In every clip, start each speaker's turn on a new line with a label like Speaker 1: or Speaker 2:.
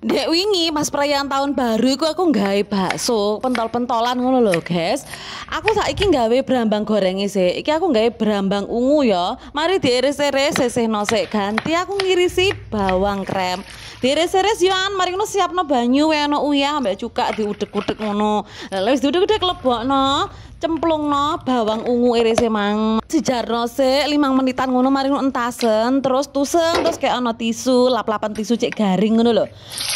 Speaker 1: Dek wingi pas perayaan tahun baru iku aku nggawe bakso, pentol-pentolan ngono lho, guys. Aku saiki nggawe berambang goreng sih. Iki aku nggawe berambang ungu ya. Mari diiris-iris sesehno sik ganti aku ngirisi bawang krem. Diiris-iris yo an, mari ngono siapno banyu weno uya ambek cuka diudek-udek ngono. Lah wis diudek-udek lebokno no, bawang ungu irese mang no se, limang menitan ngono mari entasen terus tusen, terus kayak ono tisu lap-lapan tisu cek garing ngono lo.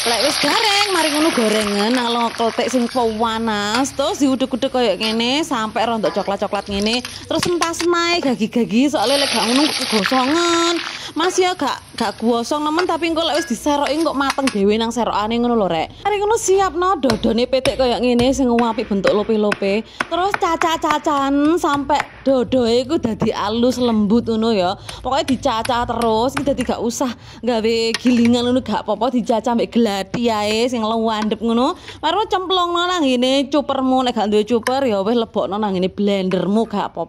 Speaker 1: lek wis garing mari ngono gorengan nang kletik sing panas terus diudek-udek koyo ngene sampai rontok coklat-coklat gini, terus entas naik gagi-gagi soalnya lek gak ngono gosongan masih ya kak gak kuosong nemen tapi engko lek wis diseroki kok mateng dhewe nang serokane ngono lho rek. Mari ngono siap no dodone petik koyo ngene sing apik bentuk lope-lope. Terus caca-cacan sampai Dodo, itu jadi alus lembut uno ya pokoknya dicacah terus kita tidak usah gawe gilingan uno gak apa-apa ya mbek yang yang sing luwandep ngono cemplong cemplongno nang ini cupermu nek gak cuper ya wes lebok nang blender blendermu gak apa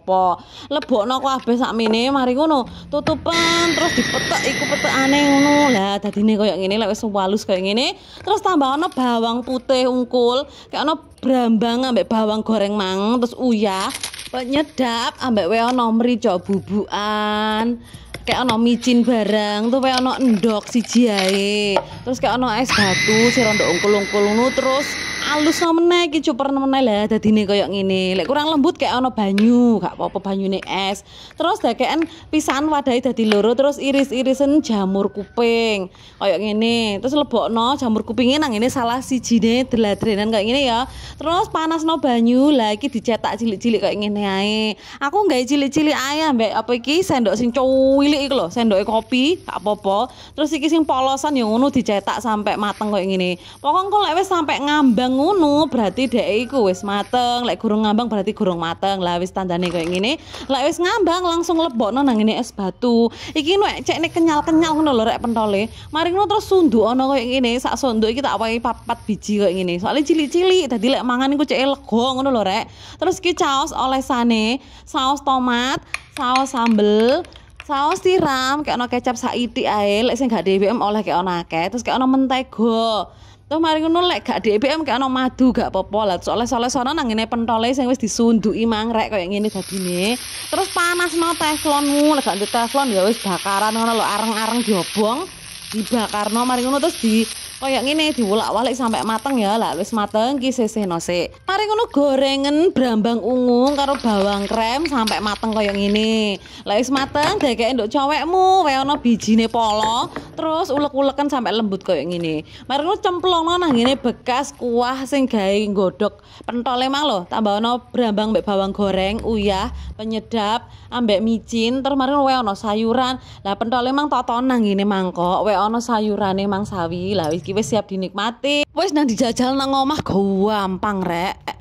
Speaker 1: kau aku sak mini mari uno tutupan terus ikut iku aneh ngono lah tadi kau yang ini lek wes walus yang ini terus tambah uno bawang putih ungkul kayak uno brambang ambek bawang goreng mang terus uyah penyedap ambek we ono cok bubuan, kayak ono micin barang tuh kayak ono endok si ae terus kayak ono es batu si rondo ungkul-ungkul terus alus meneh iki cuper meneh lah dadine koyo ngene. Lek kurang lembut kayak ono banyu, gak apa-apa banyune es. Terus dakean pisan wadahi dadi loro terus iris-irisen jamur kuping. Koyo ngene. Terus lebokno jamur kupinge nang ngene salah sijine deladrenan kayak ngene ya. Terus panas panasno banyu lah iki dicetak cilik-cilik koyo ngene ae. Aku gak cilik-cilik ae mbek apa iki sendok sing cilik iku lho, sendoke kopi, gak apa-apa. Terus iki sing polosan yang ngono dicetak sampai mateng koyo ngene. Pokoknya lek wis sampai ngambang ngunu berarti dhek iku wis mateng, lek gurung ngambang berarti gurung mateng. Lah wis tandane kayak gini, lek wis ngambang langsung lebokno nang ngene es batu. Iki cek nih kenyal-kenyal ngono lho rek pentole. Mari ngono terus sundu ana kayak gini sak sundu kita apa papat biji kayak gini, soalnya cili cili, dadi lek mangan iku ceke lega ngono lho rek. Terus ki caos olesane, saus tomat, saus sambel, saus tiram kayak ono kecap saiti ae lek sing gak dhewe oleh kayak ono akeh terus kayak ono mentega Toh mari ngono lek gak di EBM gak ono madu gak popo lah. Soalnya soalnya sono nang ngene pentole sing wis disunduki mangrek koyo ngene dadine. Terus panas mau teflonmu, lek gak di teflon ya wis bakaran ngono lho areng-areng diobong, dibakarno mari ngono terus di kayak ini diwulak walik sampai mateng ya lah wis mateng ki sisihno sik. Mari ngono gorengan brambang ungu karo bawang krem sampai mateng kayak ngene. Lek wis mateng kayak endok cowekmu, wae ono bijine polong terus ulek-ulekan sampai lembut kayak gini Mereka lu cemplung nang gini bekas kuah sing gawe godok emang loh. Tambah tambahno berambang mbek bawang goreng uyah penyedap ambek micin terus mari wae ono sayuran lah pentol emang toton nang ini mangkok wae ono sayuran emang sawi lah wis siap dinikmati wis nang dijajal nang omah gampang rek